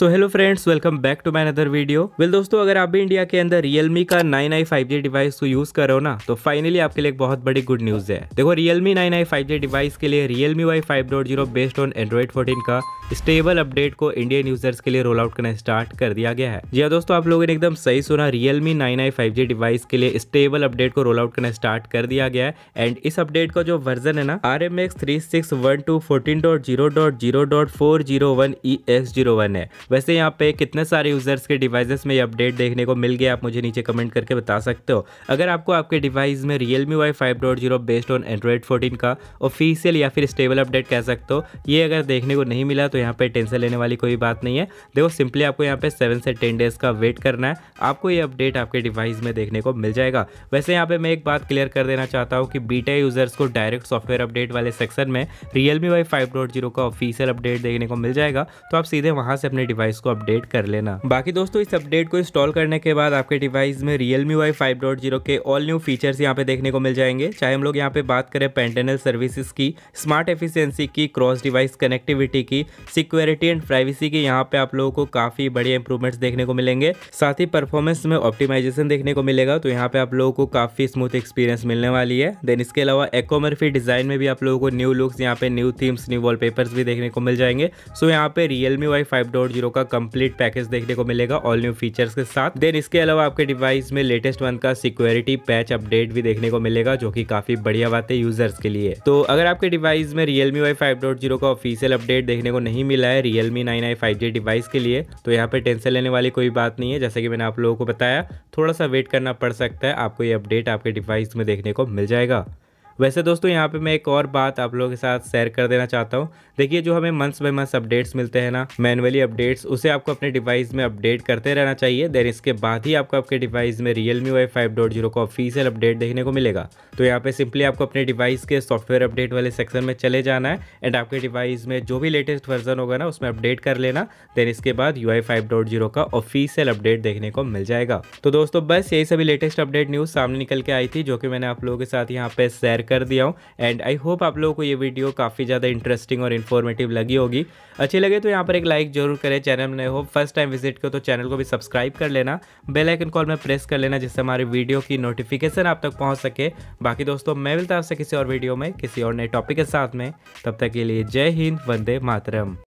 so hello friends welcome back to my other video well दोस्तों अगर आप भी इंडिया के अंदर रियलमी का 9i 5G डिवाइस को यूज करो ना तो फाइनली आपके लिए एक बहुत बड़ी गुड न्यूज है देखो रियलमी 9i 5G डिवाइस के लिए Realme Y zero based on Android fourteen का स्टेबल अपडेट को इंडियन यूजर्स के लिए रोल आउट करना स्टार्ट कर दिया गया है जी हाँ, दोस्तों आप लोगों ने एकदम सही सुना Realme nine I five G device के लिए स्टेबल अपडेट को रोल आउट करना स्टार्ट कर दिया गया है एंड इस अपडेट का जो वर्जन है ना R M X three six one two fourteen dot zero dot zero dot four zero one E X zero one है वैसे यहाँ पे कितने सारे यूज़र्स के डिवाइसेस में ये अपडेट देखने को मिल गया आप मुझे नीचे कमेंट करके बता सकते हो अगर आपको आपके डिवाइस में Realme Y five dot zero based on Android fourteen का ऑफिशियल या फिर स्टेबल अपडेट कह सकते हो ये अगर देखने को नहीं मिला तो यहाँ पर टेंशन लेने वाली कोई बात नहीं है देखो सिंपली आपको यहाँ पे सेवन से टेन डेज़ का वेट करना है आपको ये अपडेट आपके डिवाइस में देखने को मिल जाएगा वैसे यहाँ पे मैं एक बात क्लियर कर देना चाहता हूँ कि बीटा यूज़र्स को डायरेक्ट सॉफ्टवेयर अपडेट वाले सेक्शन में Realme Y five dot zero का ऑफिशियल अपडेट देखने को मिल जाएगा तो आप सीधे वहाँ से अपने डिवाइस डिवाइस को अपडेट कर लेना बाकी दोस्तों इस अपडेट को इंस्टॉल करने के बाद आपके डिवाइस में रियलमी वाई फाइव के ऑल न्यू फीचर्स यहाँ पे देखने को मिल जाएंगे चाहे हम लोग यहाँ पे बात करें पेंटेनल सर्विसेज की स्मार्ट एफिशिएंसी की क्रॉस डिवाइस कनेक्टिविटी की सिक्योरिटी एंड प्राइवेसी की यहाँ पे आप लोगों को काफी बड़े इंप्रूवमेंट देखने को मिलेंगे साथ ही परफॉर्मेंस में ऑप्टिमाइजेशन देखने को मिलेगा तो यहाँ पे आप लोगों को काफी स्मूथ एक्सपीरियंस मिलने वाली है देन इसके अलावा एकोमर्फी डिजाइन में भी आप लोगों को न्यू लुक्स यहाँ पे न्यू थीम्स न्यू वॉलपेपर्स भी देखने को मिल जाएंगे सो यहाँ पे Realme Y five dot zero का कंप्लीट पैकेज देखने को मिलेगा ऑल न्यू फीचर्स के साथ देन इसके अलावा आपके डिवाइस में लेटेस्ट वन का सिक्योरिटी पैच अपडेट भी देखने को मिलेगा जो की काफी बढ़िया बात है यूजर्स के लिए तो अगर आपके डिवाइस में Realme Y five dot zero का ऑफिशियल अपडेट देखने को नहीं मिला है Realme nine I five G device के लिए तो यहाँ पे टेंशन लेने वाली कोई बात नहीं है जैसे कि मैंने आप लोगों को बताया थोड़ा सा वेट करना पड़ सकता है आपको ये अपडेट आपके डिवाइस में देखने को मिल जाएगा वैसे दोस्तों यहाँ पे मैं एक और बात आप लोगों के साथ शेयर कर देना चाहता हूँ देखिए जो हमें मंथ्स बाई मंथ्स अपडेट्स मिलते हैं ना मैनुअली अपडेट्स उसे आपको अपने डिवाइस में अपडेट करते रहना चाहिए देन इसके बाद ही आपको आपके डिवाइस में Realme Y five dot zero का ऑफिशियल अपडेट देखने को मिलेगा तो यहाँ पे सिंपली आपको अपने डिवाइस के सॉफ्टवेयर अपडेट वाले सेक्शन में चले जाना है एंड आपके डिवाइस में जो भी लेटेस्ट वर्जन होगा ना उसमें अपडेट कर लेना देन इसके बाद U I five dot zero का ऑफिशियल अपडेट देखने को मिल जाएगा तो दोस्तों बस यही सभी लेटेस्ट अपडेट न्यूज़ सामने निकल के आई थी जो कि मैंने आप लोगों के साथ यहाँ पे शेयर कर दिया हूँ एंड आई होप आप लोगों को ये वीडियो काफ़ी ज़्यादा इंटरेस्टिंग और इन्फॉर्मेटिव लगी होगी अच्छी लगे तो यहाँ पर एक लाइक जरूर करें चैनल में हो फर्स्ट टाइम विजिट करो तो चैनल को भी सब्सक्राइब कर लेना बेल आइकन कॉल में प्रेस कर लेना जिससे हमारे वीडियो की नोटिफिकेशन आप तक पहुँच सके बाकी दोस्तों मैं मिलता आपसे किसी और वीडियो में किसी और नए टॉपिक के साथ में तब तक के लिए जय हिंद वंदे मातरम